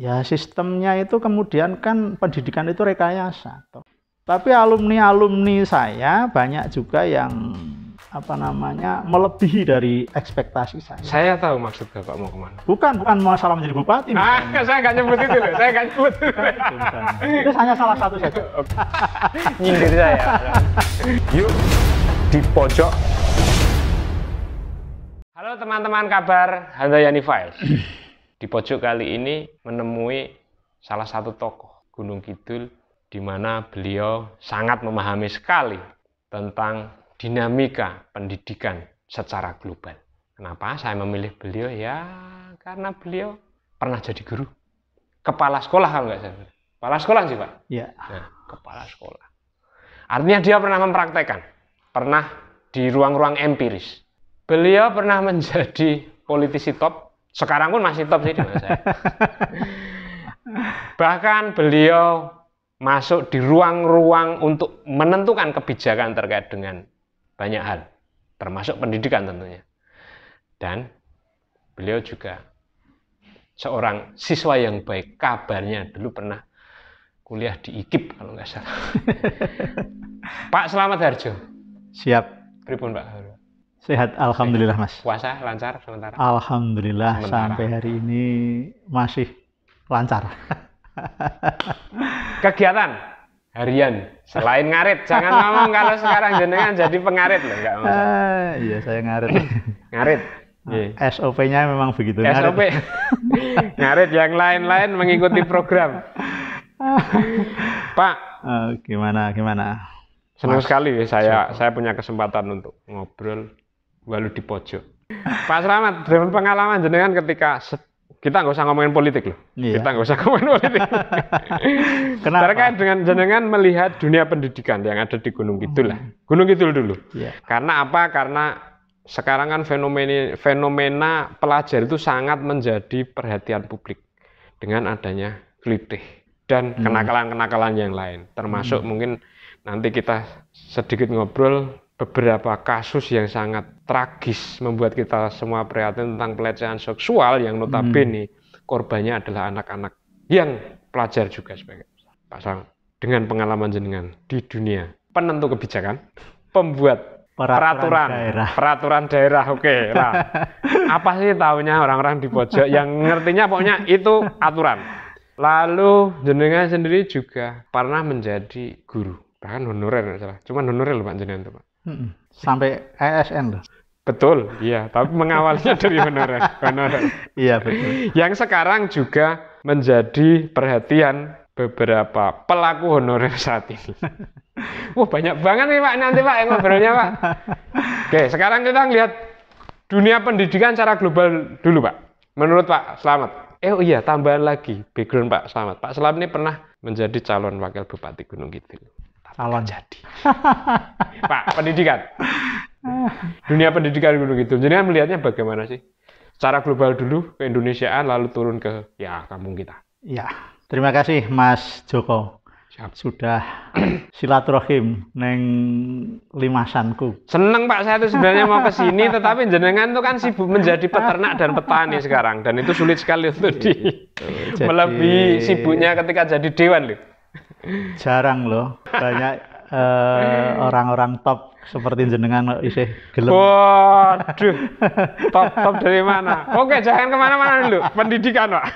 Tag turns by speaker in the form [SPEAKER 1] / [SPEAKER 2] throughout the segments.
[SPEAKER 1] ya sistemnya itu kemudian kan pendidikan itu rekayasa. toh. Tapi alumni-alumni saya banyak juga yang apa namanya melebihi dari ekspektasi saya. Saya tahu maksud Bapak mau kemana. Bukan, bukan masalah menjadi bupati. Ah, saya nggak nyebut itu loh, saya nggak nyebut. itu, itu hanya salah satu saja. Nyindir saya.
[SPEAKER 2] Yuk, di pojok. Halo teman-teman kabar, Handayani Files. Di pojok kali ini menemui salah satu tokoh Gunung Kidul di mana beliau sangat memahami sekali tentang dinamika pendidikan secara global. Kenapa saya memilih beliau? Ya, karena beliau pernah jadi guru. Kepala sekolah kan nggak salah. Kepala sekolah sih, Pak? Iya. Nah, kepala sekolah. Artinya dia pernah mempraktekkan. Pernah di ruang-ruang empiris. Beliau pernah menjadi politisi top sekarang pun masih top sih di saya. Bahkan beliau masuk di ruang-ruang untuk menentukan kebijakan terkait dengan banyak hal, termasuk pendidikan tentunya. Dan beliau juga seorang siswa yang baik. Kabarnya dulu pernah kuliah di IKIP kalau nggak salah. Pak Selamat Harjo. Siap. Pripun Pak Harjo.
[SPEAKER 1] Sehat, iya. alhamdulillah Mas.
[SPEAKER 2] Puasa lancar sementara? Alhamdulillah sementara. sampai
[SPEAKER 1] hari ini masih lancar.
[SPEAKER 2] Kegiatan harian selain ngarit, jangan ngomong kalau sekarang jenengan jadi pengarit loh, enggak masalah.
[SPEAKER 1] Eh, iya, saya ngarit. ngarit. Yeah. SOP-nya memang begitu. SOP. Ngarit.
[SPEAKER 2] ngarit yang lain-lain mengikuti program. Pak, eh, gimana gimana? Senang Mas, sekali saya siapa? saya punya kesempatan untuk ngobrol walu di pojok. Pak Selamat, dari pengalaman jenengan ketika kita nggak usah ngomongin politik loh. Iya. Kita nggak usah ngomongin politik. Kenapa? Terkait dengan jenengan melihat dunia pendidikan yang ada di Gunung Kidul lah. Hmm. Gunung Kidul dulu. Iya. Karena apa? Karena sekarang kan fenomena fenomena pelajar itu sangat menjadi perhatian publik dengan adanya klitih dan hmm. kenakalan-kenakalan yang lain. Termasuk hmm. mungkin nanti kita sedikit ngobrol beberapa kasus yang sangat tragis membuat kita semua prihatin tentang pelecehan seksual yang notabene hmm. korbannya adalah anak-anak yang pelajar juga sebagai pasang dengan pengalaman jenengan di dunia penentu kebijakan pembuat peraturan peraturan daerah, peraturan daerah oke okay, apa sih tahunya orang-orang di pojok yang ngertinya pokoknya itu aturan lalu jenengan sendiri juga pernah menjadi guru bahkan honorer salah cuman honorer loh pak jenengan tuh pak Sampai
[SPEAKER 1] ASN loh.
[SPEAKER 2] Betul, iya. Tapi mengawalnya dari honorer. honorer. Iya betul. Yang sekarang juga menjadi perhatian beberapa pelaku honorer saat ini. Wah banyak banget nih Pak nanti Pak yang ngobrolnya Pak. Oke, sekarang kita lihat dunia pendidikan secara global dulu Pak. Menurut Pak Selamat. Eh oh iya tambahan lagi background Pak Selamat. Pak Selamat ini pernah menjadi calon wakil Bupati Gunung Kidul. Alon jadi. Pak, pendidikan. Dunia pendidikan dulu gitu. Jadi kan melihatnya bagaimana sih? Secara global dulu ke Indonesiaan lalu turun ke ya kampung kita. Ya,
[SPEAKER 1] terima kasih Mas Joko. Siap. Sudah silaturahim neng limasanku. Seneng Pak saya tuh sebenarnya mau ke sini tetapi
[SPEAKER 2] jenengan itu kan sibuk menjadi peternak dan petani sekarang dan itu sulit sekali untuk iya, di gitu. melebihi sibuknya ketika jadi dewan Lho.
[SPEAKER 1] Jarang loh. Banyak eh, orang-orang uh, top seperti jenengan isih gelem. Waduh.
[SPEAKER 2] Top-top dari mana? Oke, jangan kemana mana dulu. Pendidikan, Pak.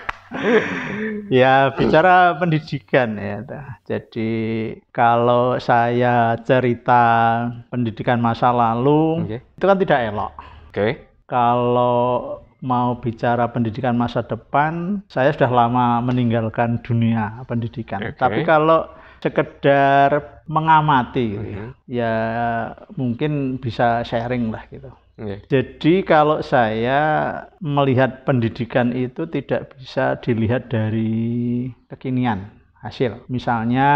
[SPEAKER 1] ya, bicara pendidikan ya. Jadi, kalau saya cerita pendidikan masa lalu, okay. itu kan tidak elok. Oke. Okay. Kalau mau bicara pendidikan masa depan, saya sudah lama meninggalkan dunia pendidikan. Okay. Tapi kalau sekedar mengamati, mm -hmm. ya mungkin bisa sharing lah gitu. Yeah. Jadi kalau saya melihat pendidikan itu tidak bisa dilihat dari kekinian hasil. Misalnya,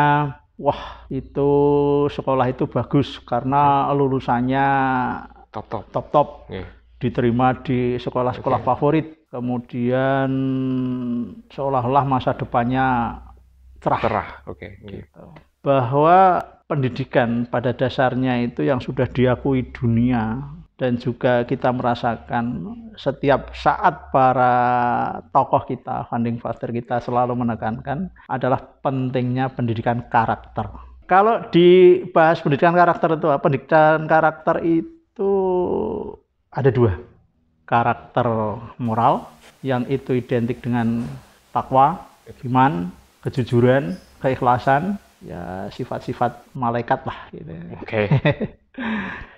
[SPEAKER 1] wah itu sekolah itu bagus karena lulusannya top top top top. Iya. Yeah diterima di sekolah-sekolah okay. favorit, kemudian seolah-olah masa depannya cerah. Cerah,
[SPEAKER 2] oke. Okay. Gitu.
[SPEAKER 1] Bahwa pendidikan pada dasarnya itu yang sudah diakui dunia dan juga kita merasakan setiap saat para tokoh kita, founding father kita selalu menekankan adalah pentingnya pendidikan karakter. Kalau dibahas pendidikan karakter itu Pendidikan karakter itu ada dua karakter moral yang itu identik dengan takwa, iman, kejujuran, keikhlasan, ya sifat-sifat malaikat lah gitu. Oke. Okay.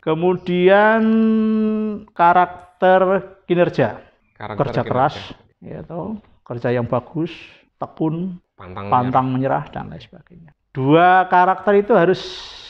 [SPEAKER 1] Kemudian karakter kinerja, karakter kerja kinerja. keras, yaitu kerja yang bagus, tekun, pantang, pantang menyerah. menyerah dan lain sebagainya. Dua karakter itu harus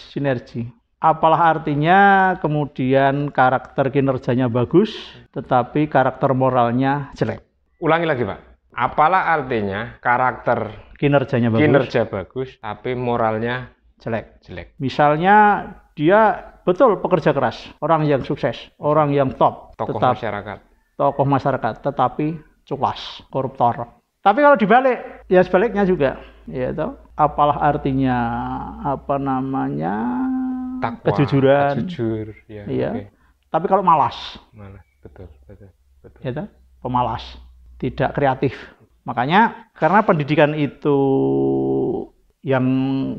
[SPEAKER 1] sinergi apalah artinya kemudian karakter kinerjanya bagus, tetapi karakter moralnya jelek.
[SPEAKER 2] Ulangi lagi Pak. Apalah artinya karakter kinerjanya bagus, kinerja bagus, tapi moralnya jelek. Jelek.
[SPEAKER 1] Misalnya dia betul pekerja keras, orang yang sukses, orang yang top, tokoh tetap, masyarakat, tokoh masyarakat, tetapi culas, koruptor. Tapi kalau dibalik, ya sebaliknya juga, ya itu apalah artinya apa namanya takwa, kejujuran, jujur, ya. Iya. Okay. Tapi kalau malas,
[SPEAKER 2] malas, betul, betul,
[SPEAKER 1] betul. Ya, pemalas, tidak kreatif. Makanya karena pendidikan itu yang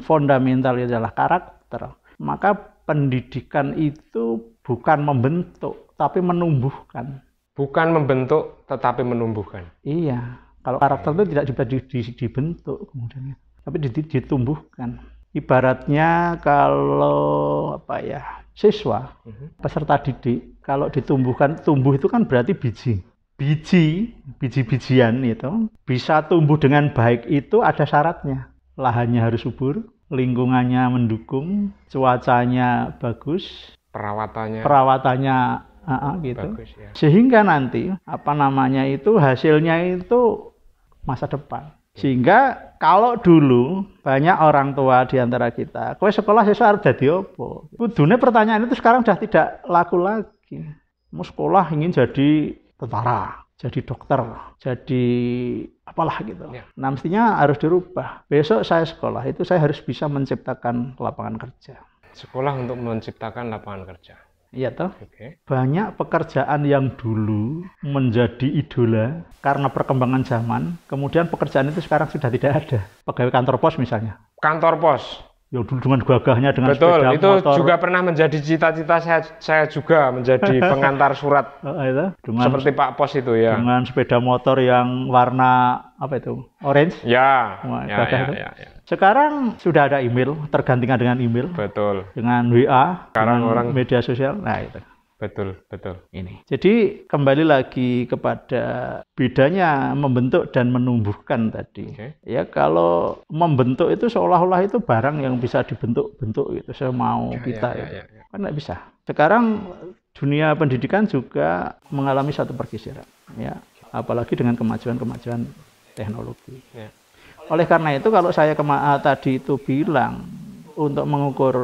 [SPEAKER 1] fundamental adalah karakter, maka pendidikan itu bukan membentuk tapi menumbuhkan.
[SPEAKER 2] Bukan membentuk tetapi menumbuhkan.
[SPEAKER 1] Iya, kalau karakter itu tidak dibentuk kemudian, tapi ditumbuhkan ibaratnya kalau apa ya siswa mhm. peserta didik kalau ditumbuhkan tumbuh itu kan berarti biji biji biji-bijian itu bisa tumbuh dengan baik itu ada syaratnya lahannya harus subur lingkungannya mendukung cuacanya bagus perawatannya perawatannya uh, uh, gitu bagus, ya. sehingga nanti apa namanya itu hasilnya itu masa depan sehingga kalau dulu banyak orang tua di antara kita, kue sekolah sesuai harus jadi opo? Kudune pertanyaan itu sekarang sudah tidak laku lagi. Mau sekolah ingin jadi tentara, jadi dokter, jadi apalah gitu. Ya. Nah, mestinya harus dirubah. Besok saya sekolah itu saya harus bisa menciptakan lapangan kerja.
[SPEAKER 2] Sekolah untuk menciptakan lapangan kerja. Iya toh? Okay.
[SPEAKER 1] Banyak pekerjaan yang dulu menjadi idola karena perkembangan zaman, kemudian pekerjaan itu sekarang sudah tidak ada. Pegawai kantor pos misalnya.
[SPEAKER 2] Kantor pos.
[SPEAKER 1] Ya dulu dengan gagahnya dengan Betul, itu motor. juga
[SPEAKER 2] pernah menjadi cita-cita saya saya juga menjadi pengantar surat. itu. Dengan, seperti Pak Pos itu ya. Dengan
[SPEAKER 1] sepeda motor yang warna apa itu? Orange?
[SPEAKER 2] Ya. Wah, ya, ya, ya, ya.
[SPEAKER 1] Sekarang sudah ada email, tergantikan dengan email. Betul. Dengan WA, sekarang dengan orang media sosial. Nah, itu.
[SPEAKER 2] Betul, betul. Ini.
[SPEAKER 1] Jadi kembali lagi kepada bedanya membentuk dan menumbuhkan tadi. Okay. Ya kalau membentuk itu seolah-olah itu barang yang bisa dibentuk-bentuk gitu saya ya, kita ya, ya, ya, ya, kan nggak bisa. Sekarang dunia pendidikan juga mengalami satu pergeseran ya, apalagi dengan kemajuan-kemajuan teknologi. Ya. Oleh karena itu kalau saya kema eh, tadi itu bilang untuk mengukur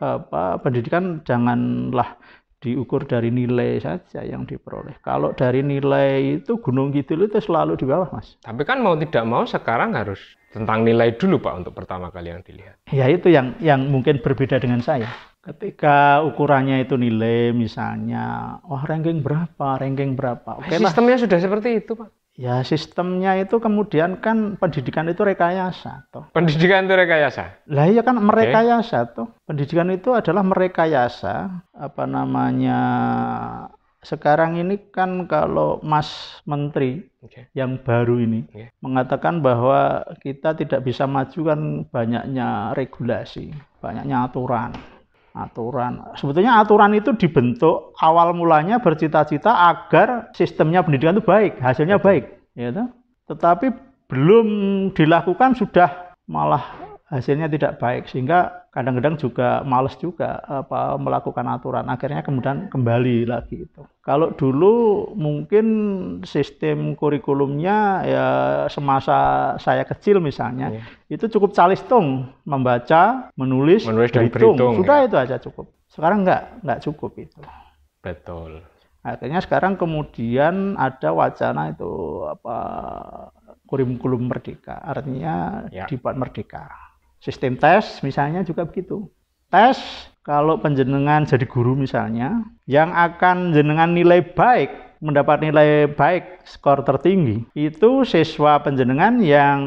[SPEAKER 1] apa pendidikan janganlah diukur dari nilai saja yang diperoleh. Kalau dari nilai itu Gunung gitu itu selalu di bawah, Mas.
[SPEAKER 2] Tapi kan mau tidak mau sekarang harus tentang nilai dulu, Pak, untuk pertama kali yang dilihat.
[SPEAKER 1] Ya itu yang yang mungkin berbeda dengan saya. Ketika ukurannya itu nilai misalnya, wah ranking berapa, ranking berapa. Oke okay Sistemnya
[SPEAKER 2] sudah seperti itu, Pak.
[SPEAKER 1] Ya sistemnya itu kemudian kan pendidikan itu rekayasa toh. Pendidikan
[SPEAKER 2] itu rekayasa.
[SPEAKER 1] Lah iya kan merekayasa okay. toh. Pendidikan itu adalah merekayasa apa namanya sekarang ini kan kalau Mas Menteri okay. yang baru ini okay. mengatakan bahwa kita tidak bisa maju kan banyaknya regulasi, banyaknya aturan aturan. Sebetulnya aturan itu dibentuk awal mulanya bercita-cita agar sistemnya pendidikan itu baik, hasilnya baik, ya gitu. Tetapi belum dilakukan sudah malah hasilnya tidak baik sehingga kadang-kadang juga males juga apa melakukan aturan akhirnya kemudian kembali lagi itu kalau dulu mungkin sistem kurikulumnya ya semasa saya kecil misalnya ya. itu cukup calistung membaca menulis, menulis dan berhitung. berhitung sudah ya? itu aja cukup sekarang nggak nggak cukup itu betul akhirnya sekarang kemudian ada wacana itu apa kurikulum merdeka artinya ya. dibuat merdeka Sistem tes misalnya juga begitu. Tes kalau penjenengan jadi guru misalnya, yang akan jenengan nilai baik, mendapat nilai baik, skor tertinggi, itu siswa penjenengan yang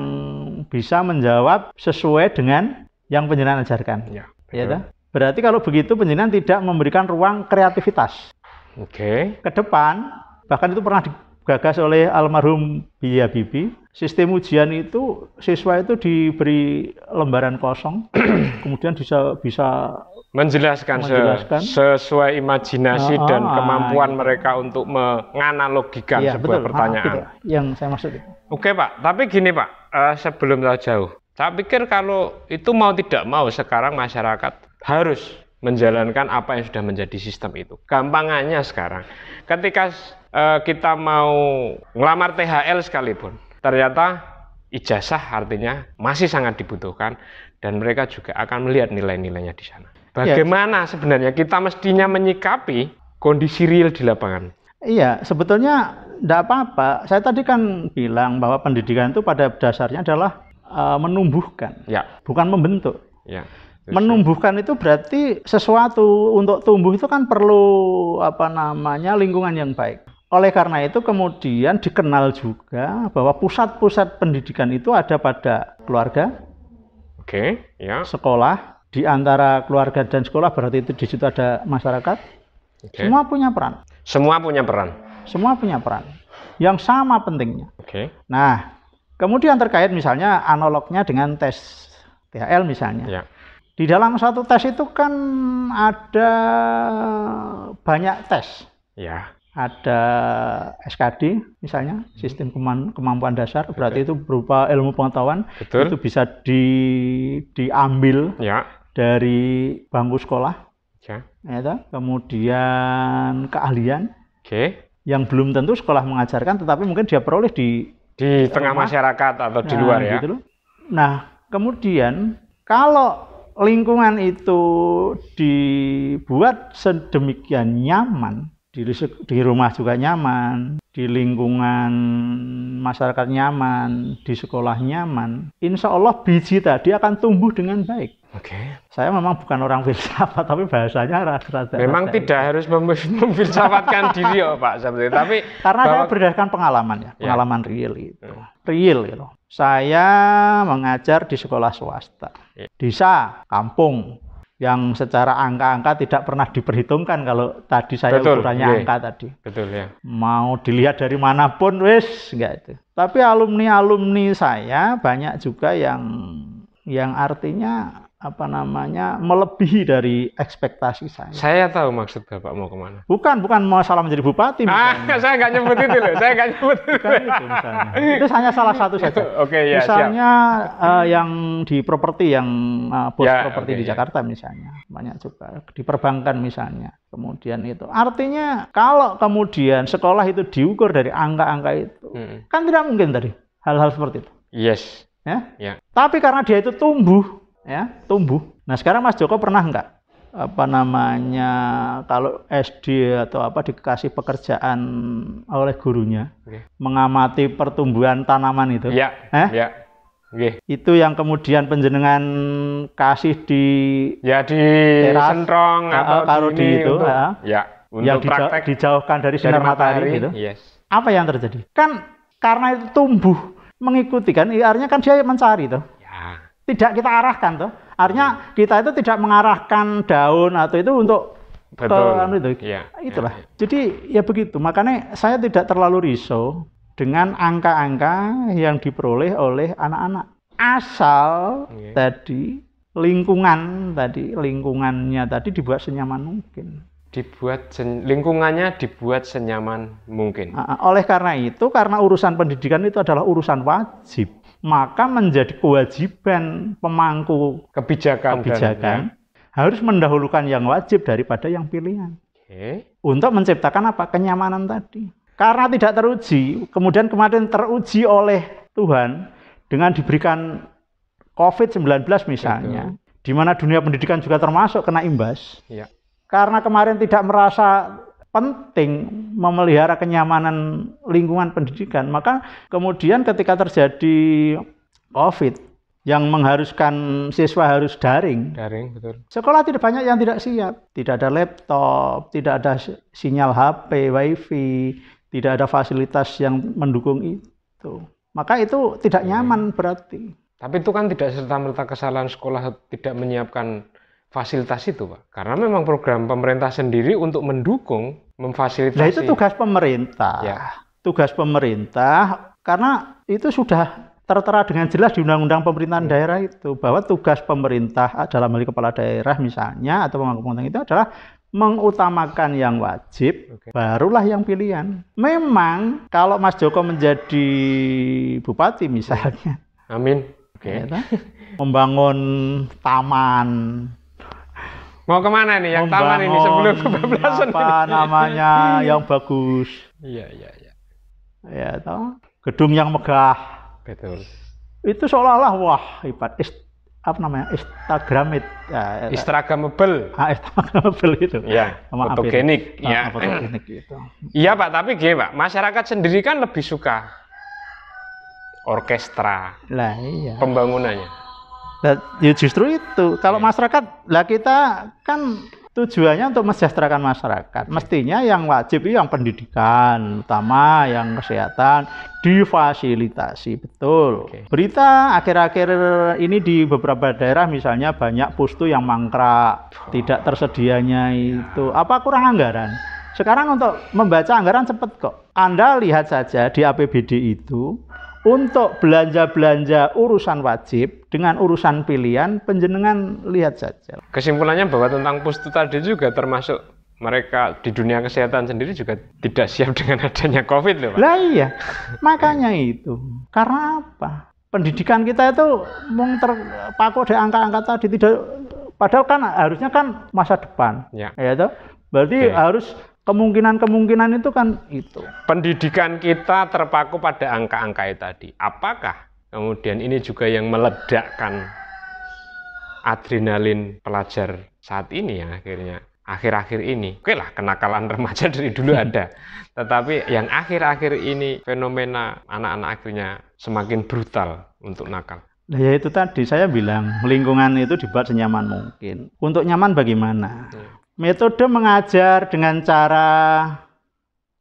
[SPEAKER 1] bisa menjawab sesuai dengan yang penjenengan ajarkan. Ya, ya kan? Berarti kalau begitu penjenengan tidak memberikan ruang kreativitas. Oke. Okay. Ke depan, bahkan itu pernah digagas oleh almarhum Bia Bibi, sistem ujian itu siswa itu diberi lembaran kosong, kemudian bisa bisa
[SPEAKER 2] menjelaskan, menjelaskan. sesuai imajinasi oh, dan ah, kemampuan iya. mereka untuk menganalogikan iya, sebuah betul. Ah, pertanyaan. Ah, yang saya maksud. Oke pak, tapi gini pak, uh, sebelum terlalu jauh, saya pikir kalau itu mau tidak mau sekarang masyarakat harus menjalankan apa yang sudah menjadi sistem itu. Gampangannya sekarang, ketika uh, kita mau ngelamar THL sekalipun, ternyata ijazah artinya masih sangat dibutuhkan dan mereka juga akan melihat nilai-nilainya di sana. Ya. Bagaimana ya. sebenarnya kita mestinya menyikapi kondisi real di lapangan?
[SPEAKER 1] Iya, sebetulnya tidak apa-apa. Saya tadi kan bilang bahwa pendidikan itu pada dasarnya adalah uh, menumbuhkan, ya. bukan membentuk. Ya. Menumbuhkan itu berarti sesuatu untuk tumbuh itu kan perlu apa namanya lingkungan yang baik. Oleh karena itu kemudian dikenal juga bahwa pusat-pusat pendidikan itu ada pada keluarga,
[SPEAKER 2] oke, okay, ya,
[SPEAKER 1] yeah. sekolah. Di antara keluarga dan sekolah berarti itu di situ ada masyarakat.
[SPEAKER 2] Okay. Semua punya peran. Semua punya peran.
[SPEAKER 1] Semua punya peran. Yang sama pentingnya. Oke. Okay. Nah, kemudian terkait misalnya analognya dengan tes THL misalnya. Yeah. Di dalam satu tes itu kan ada banyak tes. Ya ada SKD misalnya hmm. sistem kemampuan dasar Betul. berarti itu berupa ilmu pengetahuan Betul. itu bisa di diambil ya. dari bangku sekolah ya. Ya, kemudian keahlian okay. yang belum tentu sekolah mengajarkan tetapi mungkin dia peroleh di di tengah rumah.
[SPEAKER 2] masyarakat atau di nah, luar ya gitu
[SPEAKER 1] nah kemudian
[SPEAKER 2] kalau
[SPEAKER 1] lingkungan itu dibuat sedemikian nyaman di, di rumah juga nyaman, di lingkungan masyarakat nyaman, di sekolah nyaman, insya Allah biji tadi akan tumbuh dengan baik. Oke. Okay. Saya memang bukan orang filsafat, tapi bahasanya rata-rata. Memang rata tidak
[SPEAKER 2] harus mem memfilsafatkan diri, ya, Pak itu. Tapi karena bahwa... saya
[SPEAKER 1] berdasarkan pengalaman ya, ya. pengalaman yeah. real itu, hmm. real gitu. Saya mengajar di sekolah swasta, yeah. desa, kampung, yang secara angka-angka tidak pernah diperhitungkan kalau tadi saya Betul, ukurannya iya. angka tadi. Betul ya. Mau dilihat dari manapun wes enggak itu. Tapi alumni-alumni saya banyak juga yang yang artinya apa namanya melebihi dari ekspektasi saya.
[SPEAKER 2] Saya tahu maksud bapak mau kemana.
[SPEAKER 1] Bukan, bukan mau salah menjadi bupati. Ah, misalnya. Ah, saya nggak nyebut itu loh, saya nggak nyebut itu. itu, itu hanya salah satu saja. Oke, okay, ya, misalnya siap. Uh, eh, yang di properti yang uh, bos ya, properti okay, di ya. Jakarta ya. misalnya, banyak juga di perbankan misalnya. Kemudian itu artinya kalau kemudian sekolah itu diukur dari angka-angka itu, hmm. kan tidak mungkin tadi hal-hal seperti itu. Yes. Ya? ya. Tapi karena dia itu tumbuh ya tumbuh. Nah sekarang Mas Joko pernah nggak apa namanya kalau SD atau apa dikasih pekerjaan oleh gurunya okay. mengamati pertumbuhan tanaman itu? Iya. Eh? Yeah. Okay. Itu yang kemudian penjenengan kasih di ya di teras, sentrong eh, atau kalau di itu untuk, ya, ya, ya untuk yang dijau dijauhkan dari sinar dari matahari, matahari gitu. Yes. Apa yang terjadi? Kan karena itu tumbuh mengikuti kan, ya, artinya kan dia mencari tuh tidak kita arahkan tuh. Artinya hmm. kita itu tidak mengarahkan daun atau itu untuk Betul. Ke, anu itu.
[SPEAKER 2] Ya, Itulah. Ya,
[SPEAKER 1] Jadi ya begitu. Makanya saya tidak terlalu risau dengan angka-angka yang diperoleh oleh anak-anak. Asal ya. tadi lingkungan tadi lingkungannya tadi dibuat senyaman mungkin. Dibuat lingkungannya dibuat senyaman mungkin. Oleh karena itu, karena urusan pendidikan itu adalah urusan wajib maka menjadi kewajiban pemangku kebijakan, kebijakan harus mendahulukan yang wajib daripada yang pilihan. Oke. Untuk menciptakan apa? Kenyamanan tadi. Karena tidak teruji, kemudian kemarin teruji oleh Tuhan dengan diberikan COVID-19 misalnya, di mana dunia pendidikan juga termasuk kena imbas. Ya. Karena kemarin tidak merasa penting memelihara kenyamanan lingkungan pendidikan. Maka kemudian ketika terjadi COVID yang mengharuskan siswa harus daring.
[SPEAKER 2] Daring, betul.
[SPEAKER 1] Sekolah tidak banyak yang tidak siap. Tidak ada laptop, tidak ada sinyal HP, wifi, tidak ada fasilitas yang mendukung itu. Maka itu tidak nyaman hmm.
[SPEAKER 2] berarti. Tapi itu kan tidak serta-merta kesalahan sekolah tidak menyiapkan fasilitas itu, Pak. Karena memang program pemerintah sendiri untuk mendukung memfasilitasi. Nah, itu tugas pemerintah. Ya. Tugas pemerintah
[SPEAKER 1] karena itu sudah tertera dengan jelas di Undang-Undang Pemerintahan hmm. Daerah itu bahwa tugas pemerintah adalah hal kepala daerah misalnya atau pemangku pemerintah itu adalah mengutamakan yang wajib, okay. barulah yang pilihan. Memang kalau Mas Joko menjadi bupati misalnya, Amin. Ya okay. Kan? membangun taman,
[SPEAKER 2] Mau kemana nih yang taman ini sebelum kebablasan apa namanya yang
[SPEAKER 1] bagus.
[SPEAKER 2] Iya, iya, iya.
[SPEAKER 1] Ya, toh. Gedung yang megah. Betul. Itu seolah-olah wah, ibarat apa namanya Instagram it, ya, ya, ya. Instagramable.
[SPEAKER 2] Ah, Instagramable itu. Iya. Fotogenik. Ah, iya. Fotogenik itu. Iya Pak, tapi gini Pak, masyarakat sendiri kan lebih suka orkestra.
[SPEAKER 1] Lah iya. Pembangunannya ya justru itu. Kalau iya. masyarakat, lah kita kan tujuannya untuk mesejahterakan masyarakat. Iya. Mestinya yang wajib yang pendidikan, utama yang kesehatan difasilitasi betul. Berita akhir-akhir ini di beberapa daerah misalnya banyak pustu yang mangkrak, tidak tersedianya itu apa kurang anggaran? Sekarang untuk membaca anggaran cepat kok. Anda lihat saja di APBD itu untuk belanja-belanja urusan wajib dengan urusan pilihan penjenengan lihat saja.
[SPEAKER 2] Kesimpulannya bahwa tentang pustu tadi juga termasuk mereka di dunia kesehatan sendiri juga tidak siap dengan adanya COVID loh Pak. Lah
[SPEAKER 1] iya, makanya itu. Karena apa? Pendidikan kita itu mung terpaku di angka-angka tadi tidak padahal kan harusnya kan masa depan. Ya. Ya Berarti okay. harus Kemungkinan-kemungkinan itu kan
[SPEAKER 2] itu. Pendidikan kita terpaku pada angka-angka tadi. Apakah kemudian ini juga yang meledakkan adrenalin pelajar saat ini ya akhirnya? akhir-akhir ini, oke okay lah kenakalan remaja dari dulu ada, tetapi yang akhir-akhir ini fenomena anak-anak akhirnya semakin brutal untuk nakal.
[SPEAKER 1] Nah, ya itu tadi saya bilang lingkungan itu dibuat senyaman mungkin. Untuk nyaman bagaimana? Hmm. Metode mengajar dengan cara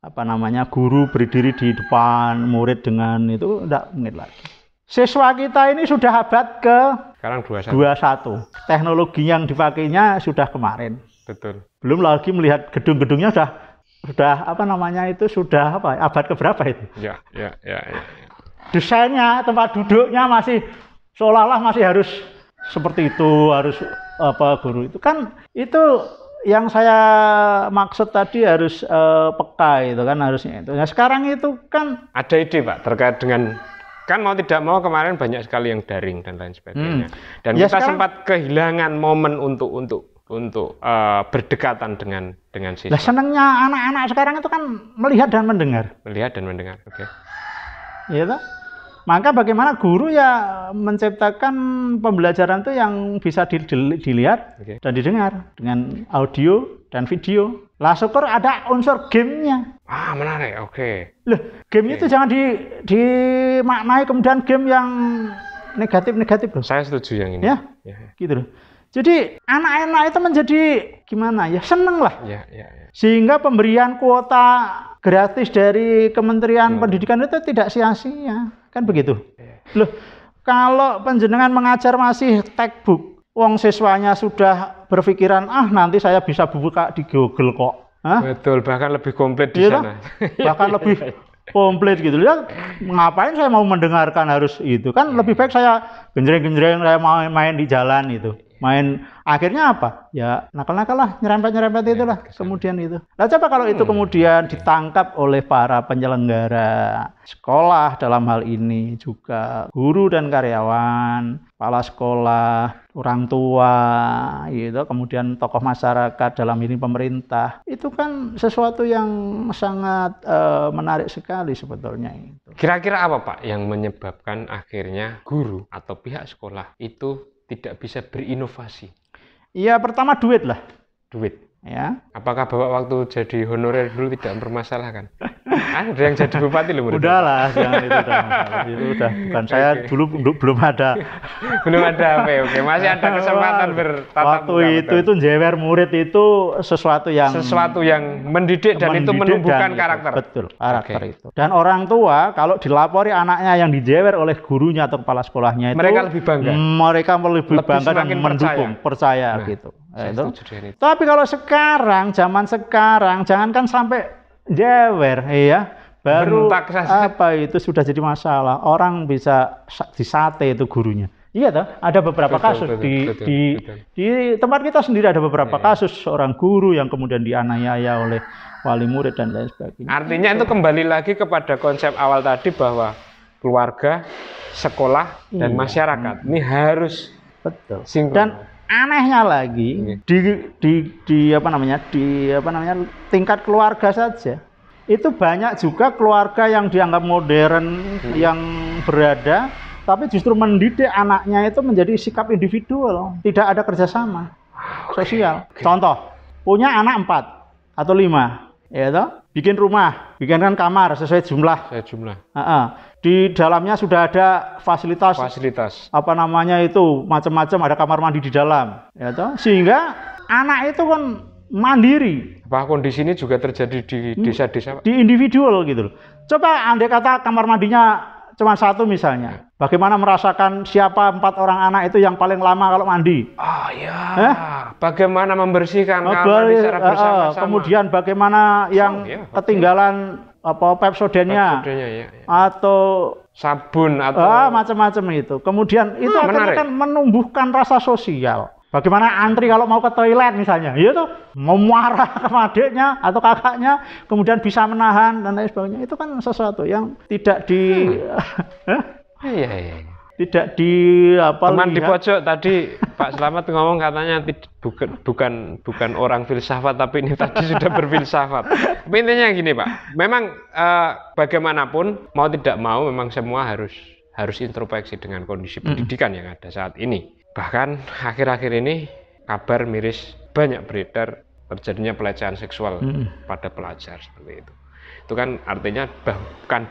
[SPEAKER 1] apa namanya guru berdiri di depan murid dengan itu tidak mungkin lagi. Siswa kita ini sudah abad ke sekarang 21. 21. Teknologi yang dipakainya sudah kemarin. Betul. Belum lagi melihat gedung-gedungnya sudah sudah apa namanya itu sudah apa abad ke berapa itu?
[SPEAKER 2] Ya, ya, ya, ya.
[SPEAKER 1] Desainnya tempat duduknya masih seolah-olah masih harus seperti itu, harus apa guru itu kan itu yang saya maksud tadi harus uh, peka itu kan harusnya itu. Nah, sekarang itu kan
[SPEAKER 2] ada ide Pak terkait dengan kan mau tidak mau kemarin banyak sekali yang daring dan lain sebagainya. Hmm. Dan ya, kita sekarang, sempat kehilangan momen untuk untuk untuk uh, berdekatan dengan dengan siswa. Nah,
[SPEAKER 1] senangnya anak-anak sekarang itu kan melihat dan mendengar.
[SPEAKER 2] Melihat dan mendengar. Oke. Okay.
[SPEAKER 1] Iya toh? Maka bagaimana guru ya menciptakan pembelajaran itu yang bisa dilihat okay. dan didengar dengan audio dan video. Lah syukur ada unsur gamenya.
[SPEAKER 2] Ah menarik, oke. Okay.
[SPEAKER 1] Loh, game okay. itu jangan di dimaknai kemudian game yang negatif-negatif
[SPEAKER 2] Saya setuju yang ini. Ya, yeah.
[SPEAKER 1] gitu loh. Jadi anak-anak itu menjadi gimana ya seneng lah. Yeah, yeah, yeah. Sehingga pemberian kuota gratis dari Kementerian hmm. Pendidikan itu tidak sia-sia, kan begitu? Loh, kalau penjenengan mengajar masih textbook, uang siswanya sudah berpikiran ah nanti saya bisa buka di Google kok.
[SPEAKER 2] Hah? Betul, bahkan lebih komplit di iya sana. Bahkan lebih
[SPEAKER 1] komplit gitu ya ngapain saya mau mendengarkan harus itu kan lebih baik saya genjreng-genjreng saya mau main di jalan itu main akhirnya apa ya iya, nakal-nakal lah nyerempet-nyerempet itu lah kemudian itu nah coba kalau itu hmm. kemudian iya. ditangkap oleh para penyelenggara sekolah dalam hal ini juga guru dan karyawan kepala sekolah orang tua gitu kemudian tokoh masyarakat dalam ini pemerintah itu kan sesuatu yang sangat uh, menarik sekali sebetulnya itu
[SPEAKER 2] kira-kira apa Pak yang menyebabkan akhirnya guru atau pihak sekolah itu tidak bisa berinovasi? Ya pertama duit lah. Duit. Ya. Apakah bapak waktu jadi honorer dulu tidak bermasalah kan? ada yang jadi bupati loh murid. Udahlah, jangan itu udah. itu udah bukan saya okay.
[SPEAKER 1] dulu belum ada.
[SPEAKER 2] belum ada apa Oke, masih ada kesempatan bertatap Waktu muka, itu betul.
[SPEAKER 1] itu jewer murid itu sesuatu yang sesuatu yang mendidik dan mendidik itu menumbuhkan dan karakter. Itu, betul, karakter okay. itu. Dan orang tua kalau dilapori anaknya yang dijewer oleh gurunya atau kepala sekolahnya itu mereka lebih bangga. Mereka lebih, lebih bangga dan mendukung, percaya, nah, gitu. Itu. Tapi kalau sekarang, zaman sekarang, jangankan sampai jewer ya baru apa itu sudah jadi masalah orang bisa disate itu gurunya Iya toh, ada beberapa betul, kasus betul, di betul, di betul. di tempat kita sendiri ada beberapa yeah. kasus orang guru yang kemudian dianiaya oleh wali murid dan lain sebagainya. Artinya
[SPEAKER 2] itu kembali lagi kepada konsep awal tadi bahwa keluarga, sekolah dan iya. masyarakat ini harus betul. Sinkron. Dan anehnya lagi yeah. di
[SPEAKER 1] di di apa namanya di apa namanya tingkat keluarga saja itu banyak juga keluarga yang dianggap modern hmm. yang berada tapi justru mendidik anaknya itu menjadi sikap individual tidak ada kerjasama sosial okay. contoh punya anak empat atau lima ya toh bikin rumah bikinkan kamar sesuai jumlah sesuai jumlah uh -uh di dalamnya sudah ada fasilitas fasilitas apa namanya itu macam-macam ada kamar mandi di dalam ya toh sehingga anak itu kan mandiri bahwa kondisi ini juga terjadi di hmm. desa-desa di individual gitu loh coba andai kata kamar mandinya cuma satu misalnya ya. bagaimana merasakan siapa empat orang anak itu yang paling lama kalau mandi oh ya eh? bagaimana membersihkan oh, kamar secara eh, eh, bersama-sama kemudian bagaimana yang oh, ya, ketinggalan apa pepsodennya, ya, iya, iya. atau sabun atau ah, macam-macam itu. Kemudian hmm, itu akan, akan menumbuhkan rasa sosial. Bagaimana antri kalau mau ke toilet misalnya, ya memuara ke adiknya atau kakaknya, kemudian bisa menahan dan lain sebagainya. Itu kan sesuatu yang tidak di
[SPEAKER 2] hmm. Iya, iya. iya tidak di apa teman di pojok tadi Pak Selamat ngomong katanya bukan bukan bukan orang filsafat tapi ini tadi sudah berfilsafat intinya gini Pak memang uh, bagaimanapun mau tidak mau memang semua harus harus introspeksi dengan kondisi hmm. pendidikan yang ada saat ini bahkan akhir-akhir ini kabar miris banyak beredar terjadinya pelecehan seksual mm. pada pelajar seperti itu itu kan artinya bahkan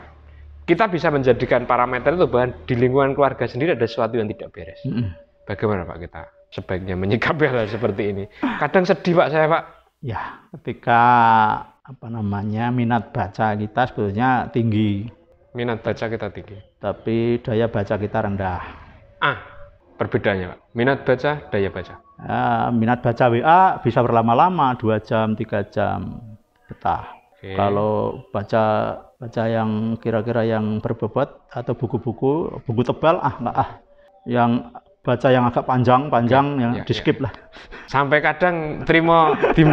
[SPEAKER 2] kita bisa menjadikan parameter itu bahwa di lingkungan keluarga sendiri ada sesuatu yang tidak beres. Mm -hmm. Bagaimana Pak kita sebaiknya menyikapi hal seperti ini? Kadang sedih Pak saya Pak. Ya, ketika apa namanya minat baca
[SPEAKER 1] kita sebetulnya tinggi. Minat
[SPEAKER 2] baca kita tinggi.
[SPEAKER 1] Tapi daya baca kita rendah.
[SPEAKER 2] Ah, perbedaannya Pak. Minat baca, daya baca.
[SPEAKER 1] Ya, minat baca WA bisa berlama-lama, dua jam, tiga jam, betah.
[SPEAKER 2] Okay. Kalau
[SPEAKER 1] baca baca yang kira-kira yang berbobot atau buku-buku buku tebal ah nggak ah yang baca yang agak panjang-panjang ya, ya, di ya. skip ya. lah.
[SPEAKER 2] Sampai kadang terima di,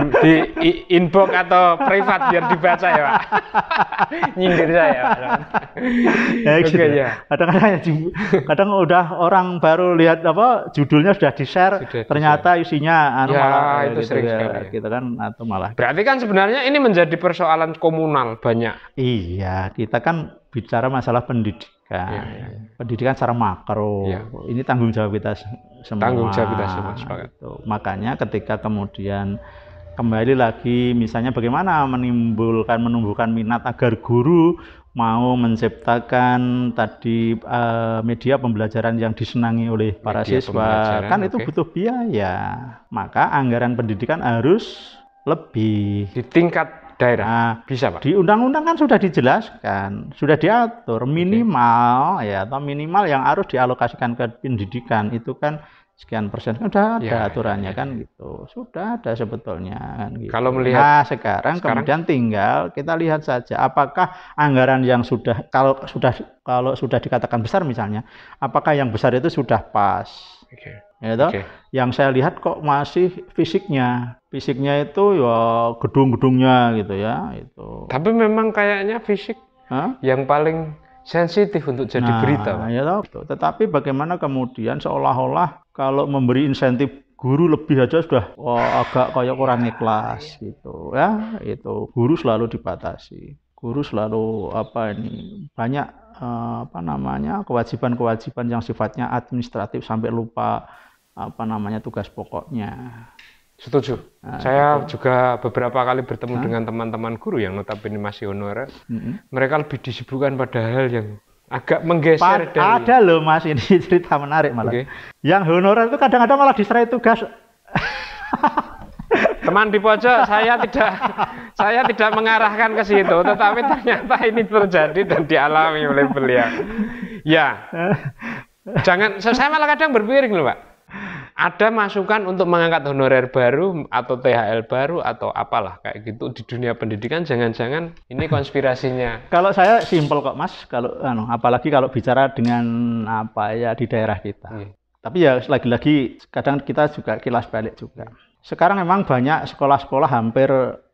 [SPEAKER 2] di inbox atau privat biar dibaca ya pak.
[SPEAKER 1] Nyindir saya. Pak. ya, gitu. Okay, ya. ya. Kadang-kadang ya, kadang udah orang baru lihat apa
[SPEAKER 2] judulnya sudah di
[SPEAKER 1] share, sudah ternyata di isinya anu ya, malah itu gitu, sering ya, sekali.
[SPEAKER 2] gitu kan atau malah. Berarti kan sebenarnya ini menjadi persoalan komunal banyak.
[SPEAKER 1] Iya, kita kan bicara masalah pendidikan pendidikan. Ya, ya. Pendidikan secara makro. Ya. Ini tanggung jawab kita semua. Tanggung jawab kita semua. Gitu. Makanya ketika kemudian kembali lagi misalnya bagaimana menimbulkan menumbuhkan minat agar guru mau menciptakan tadi uh, media pembelajaran yang disenangi oleh para siswa kan okay. itu butuh biaya maka anggaran pendidikan harus lebih ditingkat daerah. Nah, bisa Pak. Di undang-undang kan sudah dijelaskan, sudah diatur minimal okay. ya atau minimal yang harus dialokasikan ke pendidikan itu kan sekian persen kan sudah ada ya, ya aturannya ya, kan ya. kan gitu sudah ada sebetulnya kan gitu. kalau melihat nah sekarang, sekarang kemudian tinggal kita lihat saja apakah anggaran yang sudah kalau sudah kalau sudah dikatakan besar misalnya apakah yang besar itu sudah pas okay ya toh? Okay. Yang saya lihat kok masih fisiknya, fisiknya itu ya gedung-gedungnya gitu ya itu. Tapi memang kayaknya fisik Hah? yang paling sensitif untuk jadi nah, berita. Nah, Ya toh? Gitu. Tetapi bagaimana kemudian seolah-olah kalau memberi insentif guru lebih aja sudah oh, agak kayak kurang ikhlas gitu ya itu guru selalu dibatasi guru selalu apa ini banyak eh, apa namanya kewajiban-kewajiban yang sifatnya administratif sampai lupa apa namanya tugas pokoknya. Setuju.
[SPEAKER 2] Nah, Saya itu. juga beberapa kali bertemu nah. dengan teman-teman guru yang notabene masih honorer. Mm -hmm. Mereka lebih disibukkan pada hal yang agak menggeser dari... Ada
[SPEAKER 1] loh mas, ini cerita menarik malah. Okay. Yang honorer itu kadang-kadang malah diserai tugas.
[SPEAKER 2] Teman di pojok, saya tidak saya tidak mengarahkan ke situ, tetapi ternyata ini terjadi dan dialami oleh beliau. Ya, jangan saya malah kadang berpikir loh pak ada masukan untuk mengangkat honorer baru atau THL baru atau apalah kayak gitu di dunia pendidikan jangan-jangan ini konspirasinya.
[SPEAKER 1] kalau saya simpel kok Mas, kalau anu, apalagi kalau bicara dengan apa ya di daerah kita. Hmm. Tapi ya lagi-lagi kadang kita juga kilas balik juga. Hmm. Sekarang memang banyak sekolah-sekolah hampir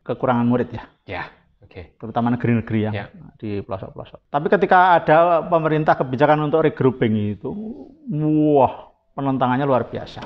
[SPEAKER 1] kekurangan murid ya. Ya. Okay. terutama negeri-negeri yang yeah. di pelosok-pelosok. Tapi ketika ada pemerintah kebijakan untuk regrouping itu, wah penentangannya luar biasa.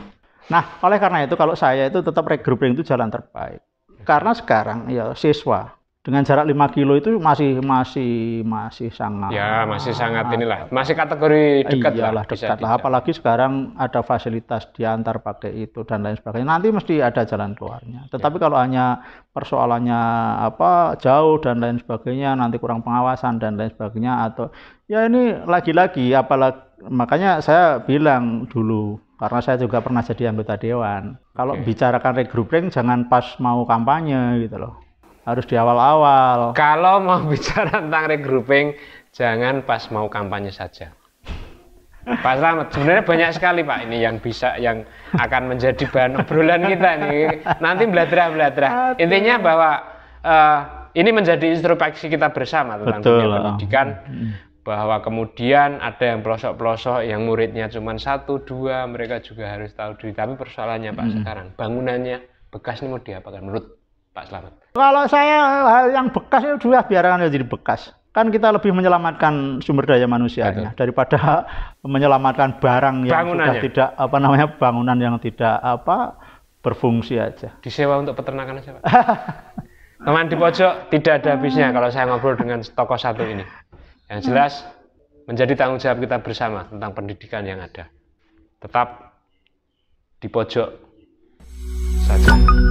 [SPEAKER 1] Nah, oleh karena itu kalau saya itu tetap regrouping itu jalan terbaik. Karena sekarang ya siswa dengan jarak 5 kilo itu masih masih masih sangat ya masih sangat inilah masih kategori dekat iyalah, lah dekat bisa, lah apalagi sekarang ada fasilitas diantar pakai itu dan lain sebagainya nanti mesti ada jalan keluarnya tetapi ya. kalau hanya persoalannya apa jauh dan lain sebagainya nanti kurang pengawasan dan lain sebagainya atau ya ini lagi-lagi apalagi makanya saya bilang dulu karena saya juga pernah jadi anggota dewan. Kalau okay. bicarakan regrouping jangan pas mau kampanye gitu loh. Harus di awal-awal.
[SPEAKER 2] Kalau mau bicara tentang regrouping jangan pas mau kampanye saja. Pak Slamet, sebenarnya banyak sekali Pak ini yang bisa yang akan menjadi bahan obrolan kita nih. Nanti beladrah-beladrah. Intinya bahwa uh, ini menjadi introspeksi kita bersama tentang Betul. dunia pendidikan bahwa kemudian ada yang pelosok-pelosok yang muridnya cuma satu dua mereka juga harus tahu diri tapi persoalannya pak hmm. sekarang bangunannya bekas ini mau diapakan menurut pak selamat
[SPEAKER 1] kalau saya hal yang bekas itu sudah biarkan jadi bekas kan kita lebih menyelamatkan sumber daya manusianya Betul. daripada menyelamatkan barang yang sudah ya? tidak apa namanya bangunan yang tidak apa berfungsi aja
[SPEAKER 2] disewa untuk peternakan aja pak teman di pojok tidak ada habisnya kalau saya ngobrol dengan tokoh satu ini yang jelas menjadi tanggung jawab kita bersama tentang pendidikan yang ada. Tetap di pojok saja.